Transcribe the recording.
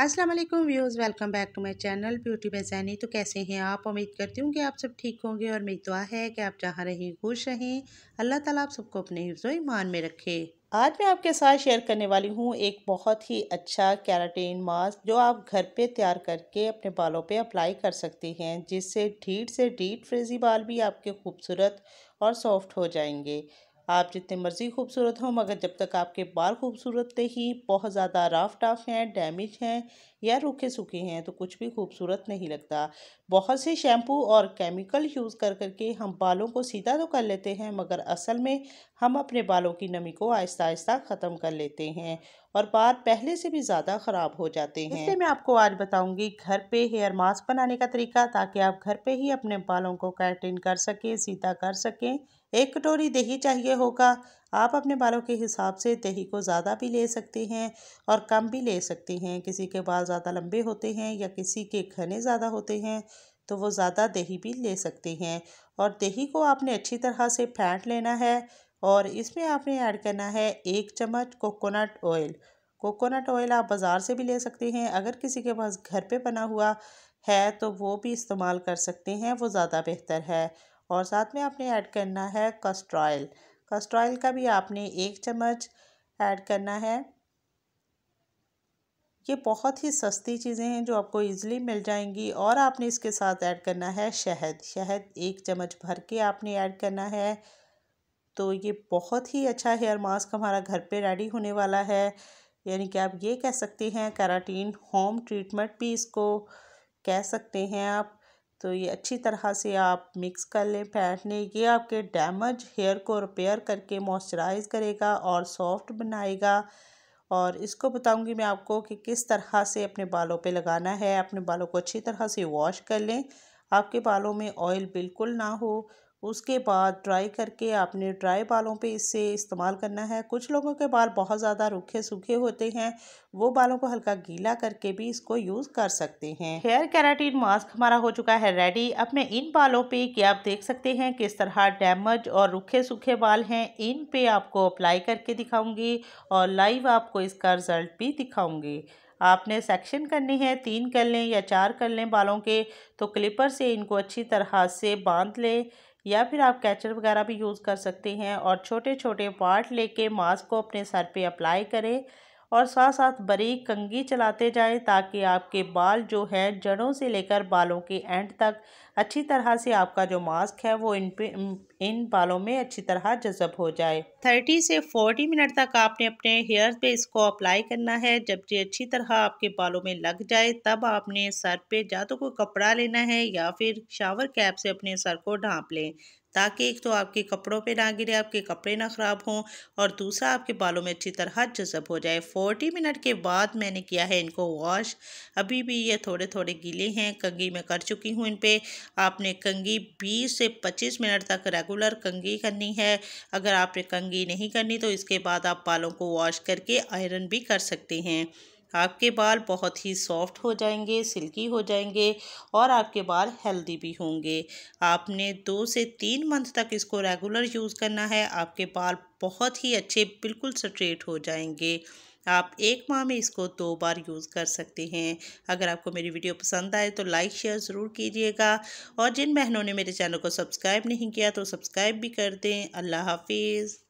अस्सलाम वालेकुम views welcome back to my channel beauty by Jenny तो कैसे हैं आप उम्मीद करती हूँ कि आप सब ठीक होंगे और मेरी दुआ है कि आप जहाँ रहें खुश रहें अल्लाह ताला आप सबको अपने हिफ्ज़ ईमान में रखे आज मैं आपके साथ शेयर करने वाली हूँ एक बहुत ही अच्छा कैराटीन मास्क जो आप घर पे तैयार करके अपने बालों पे अप्लाई कर सकती हैं जिससे ढीठ से ढीठ फ्रेजी बाल भी आपके खूबसूरत और सॉफ्ट हो जाएंगे आप जितने मर्ज़ी खूबसूरत हों मगर जब तक आपके बाल खूबसूरत ही बहुत ज़्यादा राफ टाफ हैं डैमेज हैं या रूखे सूखे हैं तो कुछ भी खूबसूरत नहीं लगता बहुत से शैम्पू और केमिकल यूज़ कर करके हम बालों को सीधा तो कर लेते हैं मगर असल में हम अपने बालों की नमी को आहिस्ता आहिस्ता ख़त्म कर लेते हैं और बाल पहले से भी ज़्यादा ख़राब हो जाते हैं इसलिए मैं आपको आज बताऊंगी घर पे हेयर मास्क बनाने का तरीका ताकि आप घर पे ही अपने बालों को कैटिन कर सकें सीधा कर सकें एक कटोरी दही चाहिए होगा आप अपने बालों के हिसाब से दही को ज़्यादा भी ले सकते हैं और कम भी ले सकते हैं किसी के बाल ज़्यादा लंबे होते हैं या किसी के घने ज़्यादा होते हैं तो वो ज़्यादा दही भी ले सकते हैं और दही को आपने अच्छी तरह से फेंट लेना है और इसमें आपने ऐड करना है एक चम्मच कोकोनट ऑयल कोकोनट ऑयल आप बाज़ार से भी ले सकते हैं अगर किसी के पास घर पे बना हुआ है तो वो भी इस्तेमाल कर सकते हैं वो ज़्यादा बेहतर है और साथ में आपने ऐड करना है कस्ट्रॉयल कस्ट्रॉयल का भी आपने एक चम्मच ऐड करना है ये बहुत ही सस्ती चीज़ें हैं जो आपको इजीली मिल जाएंगी और आपने इसके साथ ऐड करना है शहद शहद एक चम्मच भर के आपने ऐड करना है तो ये बहुत ही अच्छा हेयर मास्क हमारा घर पे रेडी होने वाला है यानी कि आप ये कह सकते हैं कैराटीन होम ट्रीटमेंट भी इसको कह सकते हैं आप तो ये अच्छी तरह से आप मिक्स कर लें फैट ये आपके डैमेज हेयर को रिपेयर करके मॉइस्चराइज करेगा और सॉफ्ट बनाएगा और इसको बताऊंगी मैं आपको कि किस तरह से अपने बालों पे लगाना है अपने बालों को अच्छी तरह से वॉश कर लें आपके बालों में ऑयल बिल्कुल ना हो उसके बाद ड्राई करके आपने ड्राई बालों पे इसे इस्तेमाल करना है कुछ लोगों के बाल बहुत ज़्यादा रूखे सूखे होते हैं वो बालों को हल्का गीला करके भी इसको यूज़ कर सकते हैं हेयर कैराटीन मास्क हमारा हो चुका है रेडी अब मैं इन बालों पे कि आप देख सकते हैं किस तरह डैमेज और रूखे सूखे बाल हैं इन पर आपको अप्लाई करके दिखाऊँगी और लाइव आपको इसका रिज़ल्ट भी दिखाऊँगी आपने सेक्शन करनी है तीन कर लें या चार कर लें बालों के तो क्लिपर से इनको अच्छी तरह से बांध लें या फिर आप कैचर वगैरह भी यूज़ कर सकते हैं और छोटे छोटे पार्ट लेके मास्क को अपने सर पे अप्लाई करें और साथ साथ बरीक कंगी चलाते जाएं ताकि आपके बाल जो है जड़ों से लेकर बालों के एंड तक अच्छी तरह से आपका जो मास्क है वो इन पे इन बालों में अच्छी तरह जजब हो जाए थर्टी से फोर्टी मिनट तक आपने अपने हेयर पे इसको अप्लाई करना है जब ये अच्छी तरह आपके बालों में लग जाए तब आपने सर पे या तो कोई कपड़ा लेना है या फिर शावर कैप से अपने सर को ढांप लें ताकि एक तो आपके कपड़ों पे ना गिरे आपके कपड़े ना ख़राब हों और दूसरा आपके बालों में अच्छी तरह जजब हो जाए फोर्टी मिनट के बाद मैंने किया है इनको वॉश अभी भी ये थोड़े थोड़े गीले हैं कंगी मैं कर चुकी हूँ इन पर आपने कंगी बीस से पच्चीस मिनट तक रेगुलर कंगी करनी है अगर आपने कंगी नहीं करनी तो इसके बाद आप बालों को वॉश करके आयरन भी कर सकते हैं आपके बाल बहुत ही सॉफ्ट हो जाएंगे सिल्की हो जाएंगे और आपके बाल हेल्दी भी होंगे आपने दो से तीन मंथ तक इसको रेगुलर यूज़ करना है आपके बाल बहुत ही अच्छे बिल्कुल स्ट्रेट हो जाएंगे आप एक माह में इसको दो बार यूज़ कर सकते हैं अगर आपको मेरी वीडियो पसंद आए तो लाइक शेयर ज़रूर कीजिएगा और जिन बहनों ने मेरे चैनल को सब्सक्राइब नहीं किया तो सब्सक्राइब भी कर दें अल्लाह हाफिज़